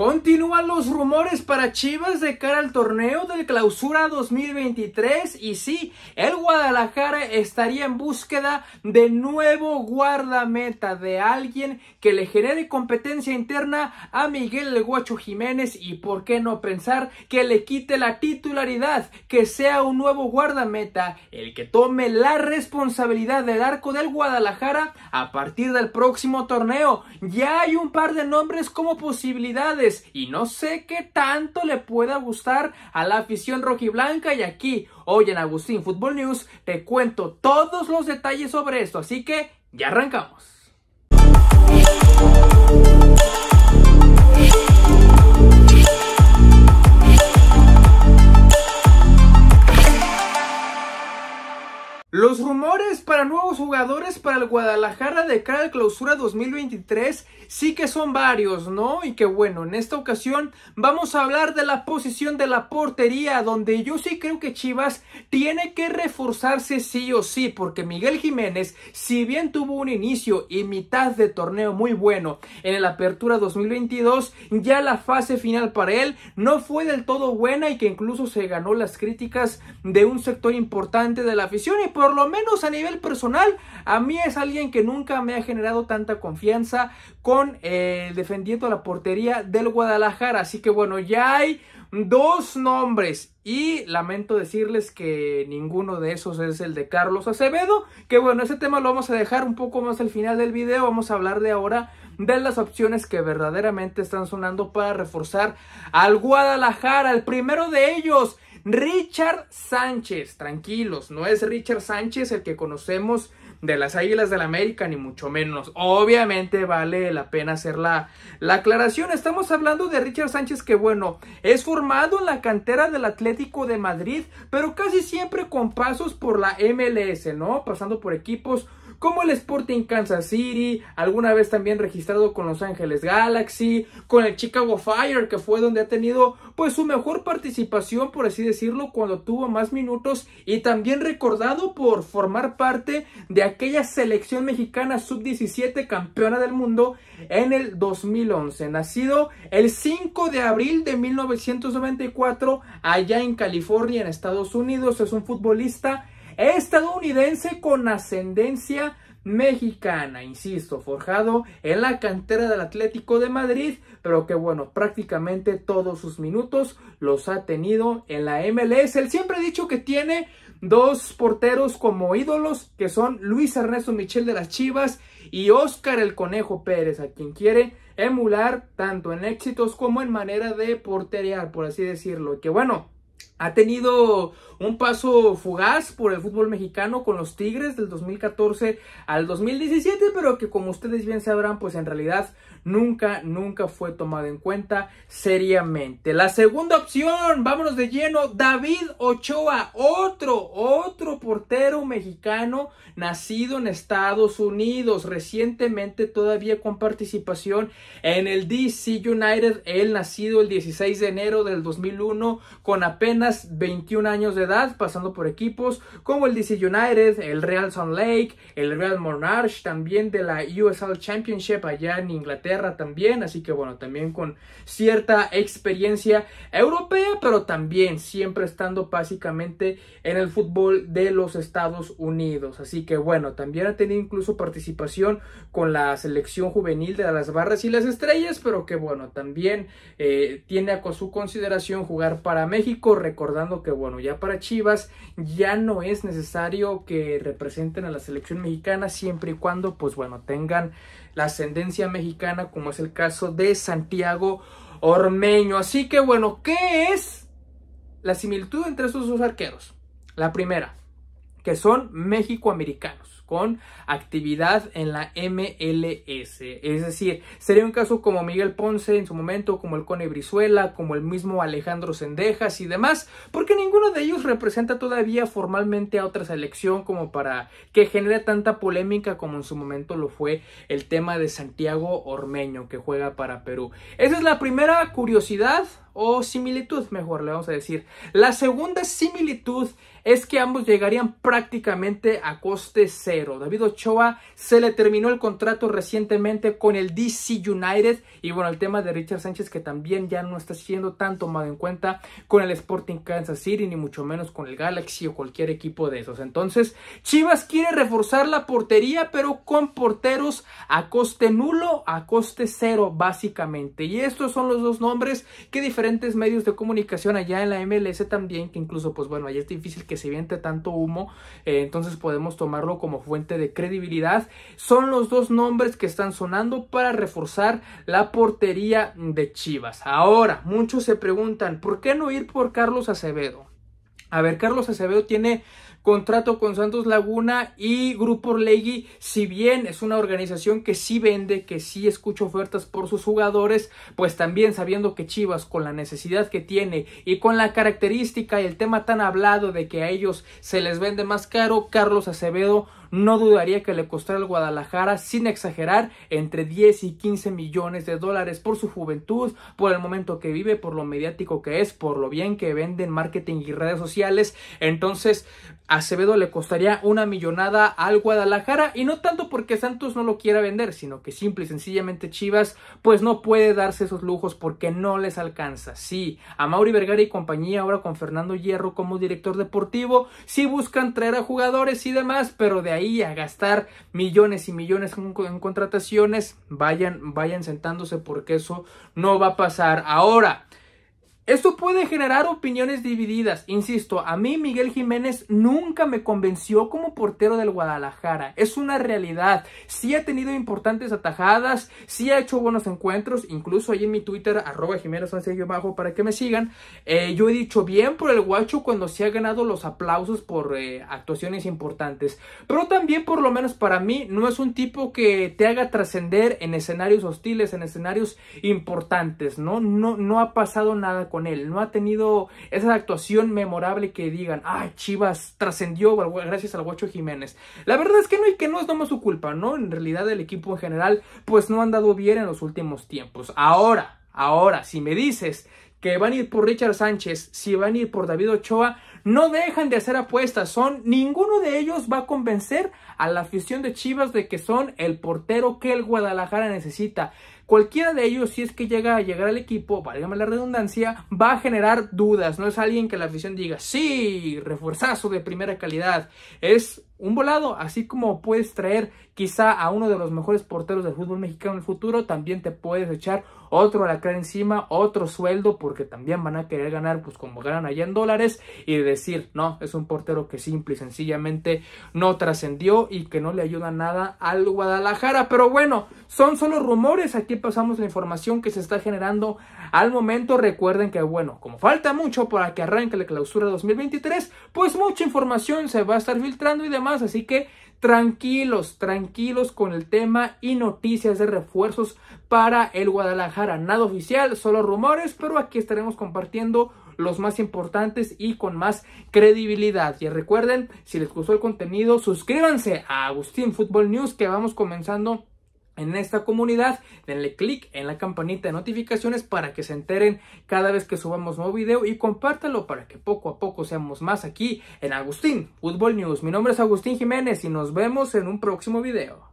Continúan los rumores para Chivas de cara al torneo del clausura 2023 y sí, el Guadalajara estaría en búsqueda de nuevo guardameta, de alguien que le genere competencia interna a Miguel El Guacho Jiménez y por qué no pensar que le quite la titularidad, que sea un nuevo guardameta, el que tome la responsabilidad del arco del Guadalajara a partir del próximo torneo. Ya hay un par de nombres como posibilidades y no sé qué tanto le pueda gustar a la afición rojiblanca y aquí hoy en Agustín Fútbol News te cuento todos los detalles sobre esto, así que ya arrancamos. Los rumores para nuevos jugadores para el Guadalajara de cara al clausura 2023 sí que son varios, ¿no? Y que bueno, en esta ocasión vamos a hablar de la posición de la portería, donde yo sí creo que Chivas tiene que reforzarse sí o sí, porque Miguel Jiménez, si bien tuvo un inicio y mitad de torneo muy bueno en la apertura 2022, ya la fase final para él no fue del todo buena y que incluso se ganó las críticas de un sector importante de la afición y por lo menos a nivel personal, a mí es alguien que nunca me ha generado tanta confianza con eh, defendiendo la portería del Guadalajara. Así que bueno, ya hay dos nombres y lamento decirles que ninguno de esos es el de Carlos Acevedo. Que bueno, ese tema lo vamos a dejar un poco más al final del video. Vamos a hablar de ahora de las opciones que verdaderamente están sonando para reforzar al Guadalajara. El primero de ellos, Richard Sánchez. Tranquilos, no es Richard Sánchez el que conocemos de las Águilas del América, ni mucho menos. Obviamente vale la pena hacer la, la aclaración. Estamos hablando de Richard Sánchez, que bueno, es formado en la cantera del Atlético de Madrid, pero casi siempre con pasos por la MLS, ¿no? Pasando por equipos como el Sporting Kansas City, alguna vez también registrado con Los Ángeles Galaxy, con el Chicago Fire, que fue donde ha tenido pues su mejor participación, por así decirlo, cuando tuvo más minutos y también recordado por formar parte de aquella selección mexicana sub-17 campeona del mundo en el 2011, nacido el 5 de abril de 1994 allá en California, en Estados Unidos, es un futbolista estadounidense con ascendencia mexicana, insisto, forjado en la cantera del Atlético de Madrid, pero que bueno, prácticamente todos sus minutos los ha tenido en la MLS. Él siempre ha dicho que tiene dos porteros como ídolos, que son Luis Ernesto Michel de las Chivas y Óscar el Conejo Pérez, a quien quiere emular tanto en éxitos como en manera de porterear, por así decirlo. Que bueno, ha tenido un paso fugaz por el fútbol mexicano con los Tigres del 2014 al 2017, pero que como ustedes bien sabrán, pues en realidad nunca, nunca fue tomado en cuenta seriamente. La segunda opción, vámonos de lleno, David Ochoa, otro, otro portero mexicano nacido en Estados Unidos, recientemente todavía con participación en el DC United, él nacido el 16 de enero del 2001 con apenas 21 años de edad, pasando por equipos como el DC United, el Real Sun Lake, el Real Monarch, también de la USL Championship allá en Inglaterra también, así que bueno, también con cierta experiencia europea, pero también siempre estando básicamente en el fútbol de los Estados Unidos, así que bueno, también ha tenido incluso participación con la selección juvenil de las Barras y las Estrellas, pero que bueno, también eh, tiene con su consideración jugar para México, recordando que bueno, ya para Chivas ya no es necesario que representen a la selección mexicana siempre y cuando pues bueno tengan la ascendencia mexicana como es el caso de Santiago Ormeño. Así que bueno, ¿qué es la similitud entre estos dos arqueros? La primera, que son mexicoamericanos con actividad en la MLS. Es decir, sería un caso como Miguel Ponce en su momento, como el Cone Brizuela, como el mismo Alejandro Sendejas y demás, porque ninguno de ellos representa todavía formalmente a otra selección como para que genere tanta polémica como en su momento lo fue el tema de Santiago Ormeño que juega para Perú. Esa es la primera curiosidad o similitud, mejor le vamos a decir. La segunda similitud es que ambos llegarían prácticamente a coste cero David Ochoa se le terminó el contrato recientemente con el DC United. Y bueno, el tema de Richard Sánchez que también ya no está siendo tan tomado en cuenta con el Sporting Kansas City, ni mucho menos con el Galaxy o cualquier equipo de esos. Entonces, Chivas quiere reforzar la portería, pero con porteros a coste nulo, a coste cero, básicamente. Y estos son los dos nombres que diferentes medios de comunicación allá en la MLS también, que incluso, pues bueno, allá es difícil que se viente tanto humo. Eh, entonces podemos tomarlo como fuente de credibilidad, son los dos nombres que están sonando para reforzar la portería de Chivas. Ahora, muchos se preguntan, ¿por qué no ir por Carlos Acevedo? A ver, Carlos Acevedo tiene contrato con Santos Laguna y Grupo Orlegui, si bien es una organización que sí vende, que sí escucha ofertas por sus jugadores, pues también sabiendo que Chivas con la necesidad que tiene y con la característica y el tema tan hablado de que a ellos se les vende más caro, Carlos Acevedo no dudaría que le costará al Guadalajara, sin exagerar, entre 10 y 15 millones de dólares por su juventud, por el momento que vive, por lo mediático que es, por lo bien que venden marketing y redes sociales. Entonces, Acevedo le costaría una millonada al Guadalajara y no tanto porque Santos no lo quiera vender, sino que simple y sencillamente Chivas pues no puede darse esos lujos porque no les alcanza. Sí, a Mauri Vergara y compañía ahora con Fernando Hierro como director deportivo, sí buscan traer a jugadores y demás, pero de ahí a gastar millones y millones en, contrataciones, vayan, vayan sentándose porque eso no va a pasar ahora. Esto puede generar opiniones divididas. Insisto, a mí Miguel Jiménez nunca me convenció como portero del Guadalajara. Es una realidad. Sí ha tenido importantes atajadas, sí ha hecho buenos encuentros. Incluso ahí en mi Twitter, arroba Jiménez bajo para que me sigan. Eh, yo he dicho bien por el guacho cuando se sí ha ganado los aplausos por eh, actuaciones importantes. Pero también, por lo menos para mí, no es un tipo que te haga trascender en escenarios hostiles, en escenarios importantes, ¿no? No, no ha pasado nada con él. No ha tenido esa actuación memorable que digan, ah, Chivas trascendió gracias al Guacho Jiménez. La verdad es que no y que no es nomás su culpa, ¿no? En realidad el equipo en general pues no han dado bien en los últimos tiempos. Ahora, ahora, si me dices que van a ir por Richard Sánchez, si van a ir por David Ochoa, no dejan de hacer apuestas, son ninguno de ellos va a convencer a la afición de Chivas de que son el portero que el Guadalajara necesita. Cualquiera de ellos, si es que llega a llegar al equipo, válgame la redundancia, va a generar dudas. No es alguien que la afición diga, sí, reforzazo de primera calidad. Es un volado, así como puedes traer quizá a uno de los mejores porteros del fútbol mexicano en el futuro, también te puedes echar otro alacrán encima, otro sueldo, porque también van a querer ganar, pues como ganan allá en dólares, y decir, no, es un portero que simple y sencillamente no trascendió y que no le ayuda nada al Guadalajara. Pero bueno, son solo rumores, aquí pasamos la información que se está generando al momento. Recuerden que, bueno, como falta mucho para que arranque la clausura 2023, pues mucha información se va a estar filtrando y demás Así que tranquilos, tranquilos con el tema y noticias de refuerzos para el Guadalajara. Nada oficial, solo rumores, pero aquí estaremos compartiendo los más importantes y con más credibilidad. Y recuerden, si les gustó el contenido, suscríbanse a Agustín Fútbol News que vamos comenzando en esta comunidad, denle click en la campanita de notificaciones para que se enteren cada vez que subamos nuevo video y compártalo para que poco a poco seamos más aquí en Agustín Fútbol News. Mi nombre es Agustín Jiménez y nos vemos en un próximo video.